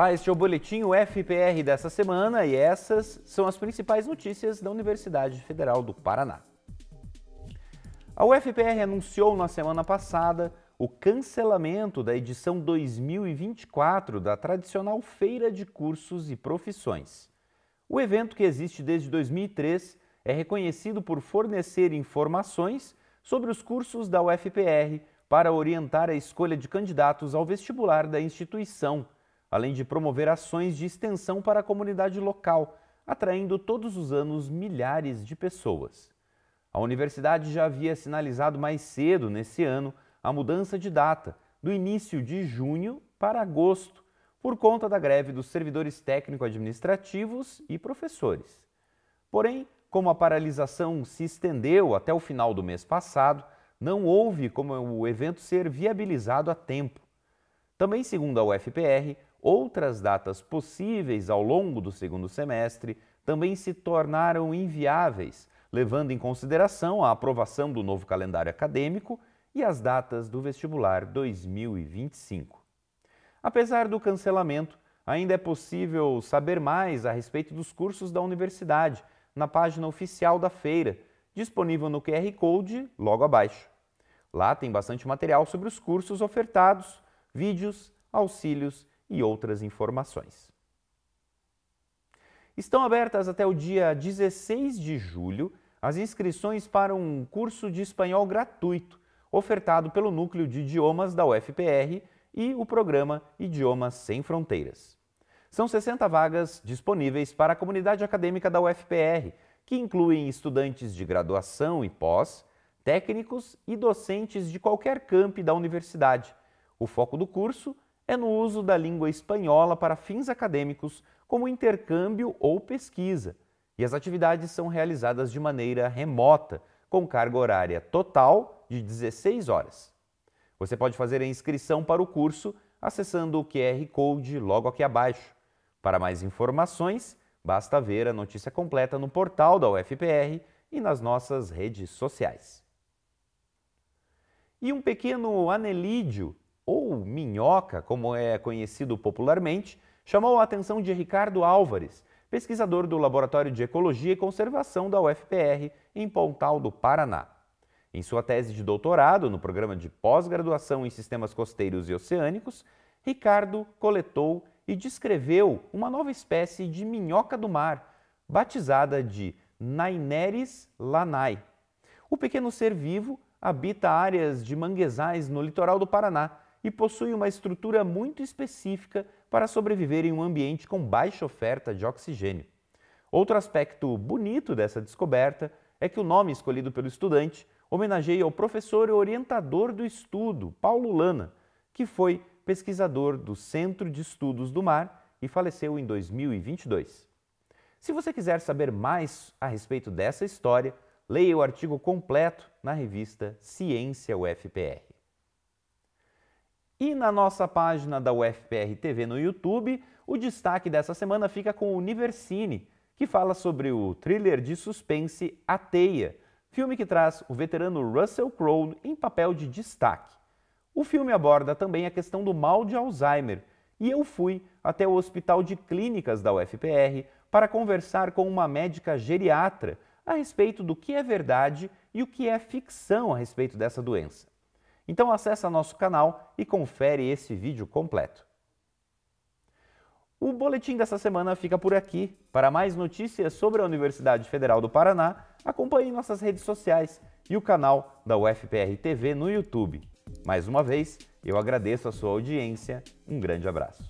Olá, este é o Boletim UFPR dessa semana e essas são as principais notícias da Universidade Federal do Paraná. A UFPR anunciou na semana passada o cancelamento da edição 2024 da tradicional Feira de Cursos e Profissões. O evento, que existe desde 2003, é reconhecido por fornecer informações sobre os cursos da UFPR para orientar a escolha de candidatos ao vestibular da instituição além de promover ações de extensão para a comunidade local, atraindo todos os anos milhares de pessoas. A universidade já havia sinalizado mais cedo nesse ano a mudança de data, do início de junho para agosto, por conta da greve dos servidores técnico-administrativos e professores. Porém, como a paralisação se estendeu até o final do mês passado, não houve como o evento ser viabilizado a tempo. Também, segundo a UFPR, outras datas possíveis ao longo do segundo semestre também se tornaram inviáveis, levando em consideração a aprovação do novo calendário acadêmico e as datas do vestibular 2025. Apesar do cancelamento, ainda é possível saber mais a respeito dos cursos da universidade na página oficial da feira, disponível no QR Code logo abaixo. Lá tem bastante material sobre os cursos ofertados, vídeos, auxílios e outras informações. Estão abertas até o dia 16 de julho as inscrições para um curso de espanhol gratuito ofertado pelo Núcleo de Idiomas da UFPR e o programa Idiomas Sem Fronteiras. São 60 vagas disponíveis para a comunidade acadêmica da UFPR, que incluem estudantes de graduação e pós, técnicos e docentes de qualquer camp da universidade. O foco do curso é no uso da língua espanhola para fins acadêmicos, como intercâmbio ou pesquisa, e as atividades são realizadas de maneira remota, com carga horária total de 16 horas. Você pode fazer a inscrição para o curso acessando o QR Code logo aqui abaixo. Para mais informações, basta ver a notícia completa no portal da UFPR e nas nossas redes sociais. E um pequeno anelídeo ou Minhoca, como é conhecido popularmente, chamou a atenção de Ricardo Álvares, pesquisador do Laboratório de Ecologia e Conservação da UFPR, em Pontal do Paraná. Em sua tese de doutorado, no programa de pós-graduação em Sistemas Costeiros e Oceânicos, Ricardo coletou e descreveu uma nova espécie de minhoca do mar, batizada de Naineris lanai. O pequeno ser vivo habita áreas de manguezais no litoral do Paraná, e possui uma estrutura muito específica para sobreviver em um ambiente com baixa oferta de oxigênio. Outro aspecto bonito dessa descoberta é que o nome escolhido pelo estudante homenageia o professor e orientador do estudo, Paulo Lana, que foi pesquisador do Centro de Estudos do Mar e faleceu em 2022. Se você quiser saber mais a respeito dessa história, leia o artigo completo na revista Ciência UFPR. E na nossa página da UFPR TV no YouTube, o destaque dessa semana fica com o Universine, que fala sobre o thriller de suspense A Teia, filme que traz o veterano Russell Crowe em papel de destaque. O filme aborda também a questão do mal de Alzheimer, e eu fui até o Hospital de Clínicas da UFPR para conversar com uma médica geriatra a respeito do que é verdade e o que é ficção a respeito dessa doença. Então acessa nosso canal e confere esse vídeo completo. O boletim dessa semana fica por aqui. Para mais notícias sobre a Universidade Federal do Paraná, acompanhe nossas redes sociais e o canal da UFPR TV no YouTube. Mais uma vez, eu agradeço a sua audiência. Um grande abraço.